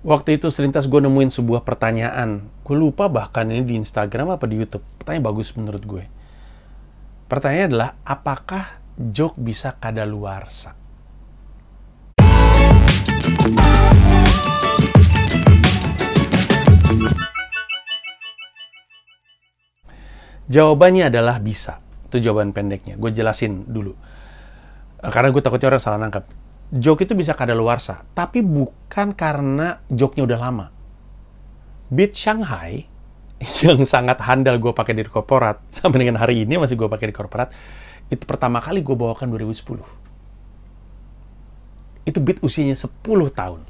Waktu itu selintas gue nemuin sebuah pertanyaan. Gue lupa bahkan ini di Instagram apa di Youtube. Pertanyaan bagus menurut gue. Pertanyaannya adalah, apakah joke bisa kada sak? Jawabannya adalah bisa. Itu jawaban pendeknya. Gue jelasin dulu. Karena gue takutnya orang salah nangkap joke itu bisa kadaluarsa, tapi bukan karena Joknya udah lama. Beat Shanghai yang sangat handal gue pakai di korporat sampai dengan hari ini masih gue pakai di korporat itu pertama kali gue bawakan 2010 itu beat usianya 10 tahun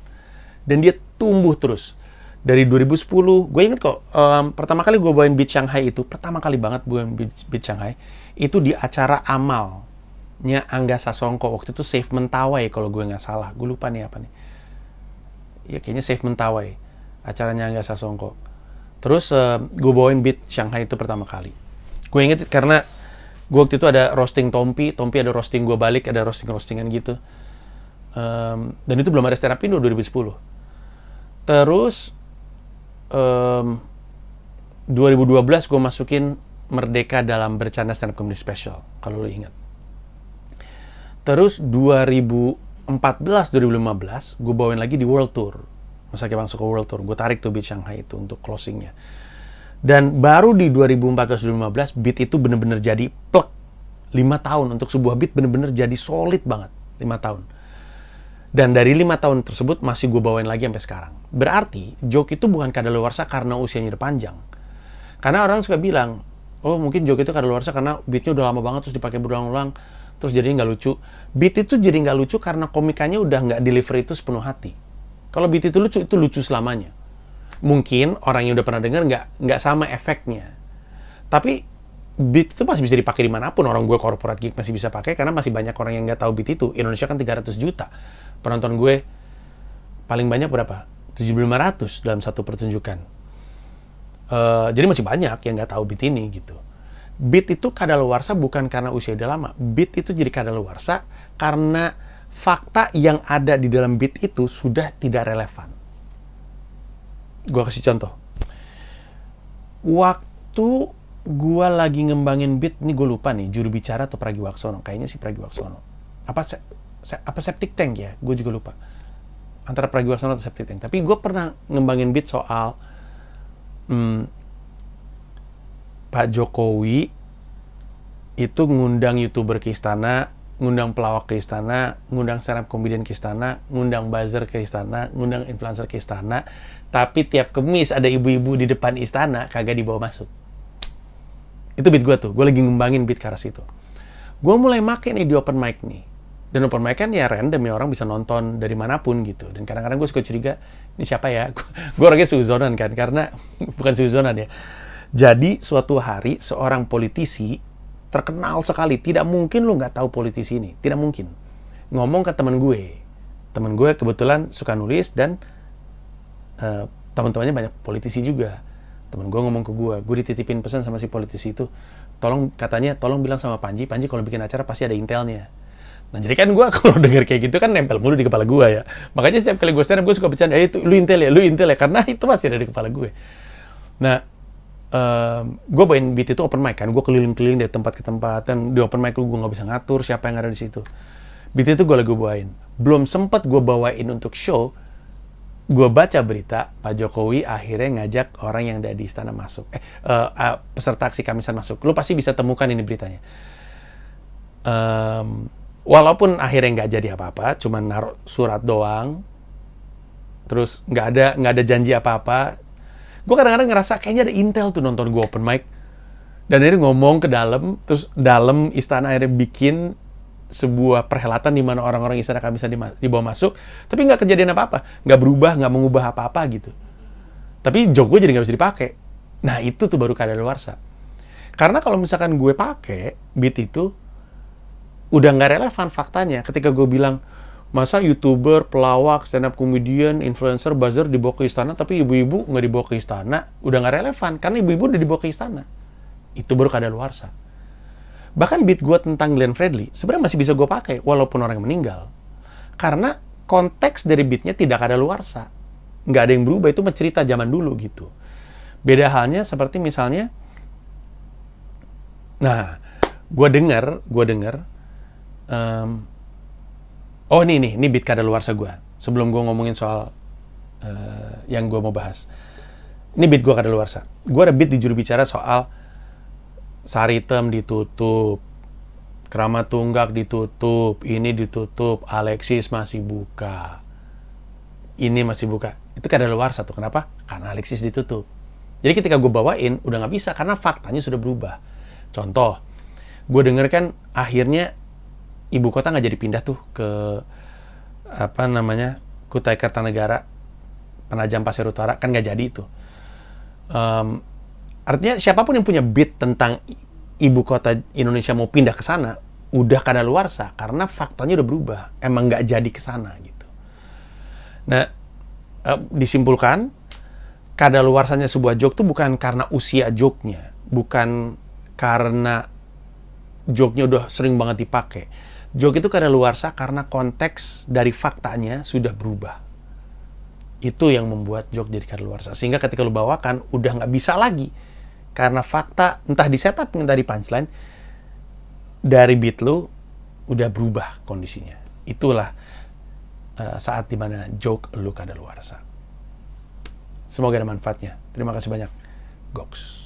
dan dia tumbuh terus dari 2010 gue inget kok um, pertama kali gue bawain beat Shanghai itu pertama kali banget gue bawain beat, beat Shanghai itu di acara Amal nya Angga Sasongko waktu itu Save Mentawai kalau gue nggak salah gue lupa nih apa nih ya kayaknya Save Mentawai acaranya Angga Sasongko terus uh, gue bawain beat Shanghai itu pertama kali gue inget karena gue waktu itu ada roasting Tompi Tompi ada roasting gue balik ada roasting roastingan gitu um, dan itu belum ada stand up ribu 2010 terus um, 2012 gue masukin Merdeka dalam bercanda stand up comedy special kalau lo ingat Terus 2014 2015 gue bawain lagi di World Tour. Masa masuk ke World Tour. Gue tarik tuh beat Shanghai itu untuk closingnya. Dan baru di 2014 2015 beat itu bener-bener jadi plek 5 tahun untuk sebuah beat bener-bener jadi solid banget 5 tahun. Dan dari lima tahun tersebut masih gue bawain lagi sampai sekarang. Berarti joke itu bukan kadaluarsa karena usianya udah panjang. Karena orang suka bilang, oh mungkin joget itu kadaluarsa karena beatnya udah lama banget terus dipakai berulang-ulang terus jadi nggak lucu beat itu jadi nggak lucu karena komikanya udah nggak deliver itu sepenuh hati kalau beat itu lucu itu lucu selamanya mungkin orang yang udah pernah dengar nggak nggak sama efeknya tapi beat itu masih bisa dipakai dimanapun orang gue korporat gig masih bisa pakai karena masih banyak orang yang nggak tahu beat itu Indonesia kan 300 juta penonton gue paling banyak berapa 7500 dalam satu pertunjukan Uh, jadi masih banyak yang nggak tahu BIT ini gitu. BIT itu kadaluarsa bukan karena usia udah lama. BIT itu jadi kadaluarsa karena fakta yang ada di dalam BIT itu sudah tidak relevan. Gua kasih contoh. Waktu gua lagi ngembangin BIT, ini gue lupa nih, juru bicara atau Pragiwaksono, kayaknya si Pragiwaksono. Apa se se apa septic tank ya? Gue juga lupa. Antara Pragiwaksono atau septic tank. Tapi gue pernah ngembangin BIT soal hmm, Pak Jokowi itu ngundang youtuber ke istana, ngundang pelawak ke istana, ngundang serap komedian ke istana, ngundang buzzer ke istana, ngundang influencer ke istana, tapi tiap kemis ada ibu-ibu di depan istana kagak dibawa masuk. Itu beat gue tuh, gue lagi ngembangin beat karas itu. Gue mulai makin nih di open mic nih dan open mic kan ya random ya orang bisa nonton dari manapun gitu dan kadang-kadang gue suka curiga ini siapa ya gue orangnya suzonan kan karena bukan suzonan ya jadi suatu hari seorang politisi terkenal sekali tidak mungkin lu nggak tahu politisi ini tidak mungkin ngomong ke temen gue temen gue kebetulan suka nulis dan uh, teman-temannya banyak politisi juga temen gue ngomong ke gue gue dititipin pesan sama si politisi itu tolong katanya tolong bilang sama Panji Panji kalau bikin acara pasti ada intelnya Nah jadi kan gue kalau denger kayak gitu kan nempel mulu di kepala gue ya. Makanya setiap kali gue stand up gue suka bercanda, eh itu lu intel ya, lu intel ya. Karena itu masih ada di kepala gue. Nah, um, gue bawain beat itu open mic kan. Gue keliling-keliling dari tempat ke tempat. Dan di open mic lu gue gak bisa ngatur siapa yang ada di situ. Beat itu gue lagi bawain. Belum sempat gue bawain untuk show, gue baca berita Pak Jokowi akhirnya ngajak orang yang ada di istana masuk. Eh, uh, uh, peserta aksi kamisan masuk. Lu pasti bisa temukan ini beritanya. Um, walaupun akhirnya nggak jadi apa-apa cuma naruh surat doang terus nggak ada nggak ada janji apa-apa gue kadang-kadang ngerasa kayaknya ada intel tuh nonton gue open mic dan akhirnya ngomong ke dalam terus dalam istana akhirnya bikin sebuah perhelatan di mana orang-orang istana kami bisa dibawa masuk, tapi nggak kejadian apa-apa, nggak berubah, nggak mengubah apa-apa gitu. Tapi joke gue jadi nggak bisa dipakai. Nah itu tuh baru keadaan luar sah. Karena kalau misalkan gue pakai beat itu, udah nggak relevan faktanya ketika gue bilang masa youtuber, pelawak, stand up comedian, influencer, buzzer dibawa ke istana tapi ibu-ibu nggak dibawa ke istana udah nggak relevan karena ibu-ibu udah dibawa ke istana itu baru kada luar sah bahkan beat gue tentang Glenn Fredly sebenarnya masih bisa gue pakai walaupun orang yang meninggal karena konteks dari beatnya tidak ada luar sah nggak ada yang berubah itu mencerita zaman dulu gitu beda halnya seperti misalnya nah gue dengar gue dengar um, oh ini nih ini bit kada luar gue sebelum gue ngomongin soal uh, yang gue mau bahas ini bit gue kada luar gue ada bit di juru bicara soal Saritem ditutup Kerama tunggak ditutup ini ditutup Alexis masih buka ini masih buka itu kada luar satu kenapa karena Alexis ditutup jadi ketika gue bawain udah nggak bisa karena faktanya sudah berubah contoh gue denger kan akhirnya ibu kota nggak jadi pindah tuh ke apa namanya Kutai Kartanegara Penajam Pasir Utara kan nggak jadi itu um, artinya siapapun yang punya bid tentang ibu kota Indonesia mau pindah ke sana udah kada luar sah karena faktanya udah berubah emang nggak jadi ke sana gitu nah um, disimpulkan kada luarsanya sebuah joke tuh bukan karena usia joknya bukan karena joknya udah sering banget dipakai Joke itu karena sah karena konteks dari faktanya sudah berubah. Itu yang membuat joke jadi karena sah. Sehingga ketika lu bawakan, udah nggak bisa lagi. Karena fakta, entah di setup, entah di punchline, dari beat lu, udah berubah kondisinya. Itulah uh, saat dimana joke lu kada sah. Semoga ada manfaatnya. Terima kasih banyak. Goks.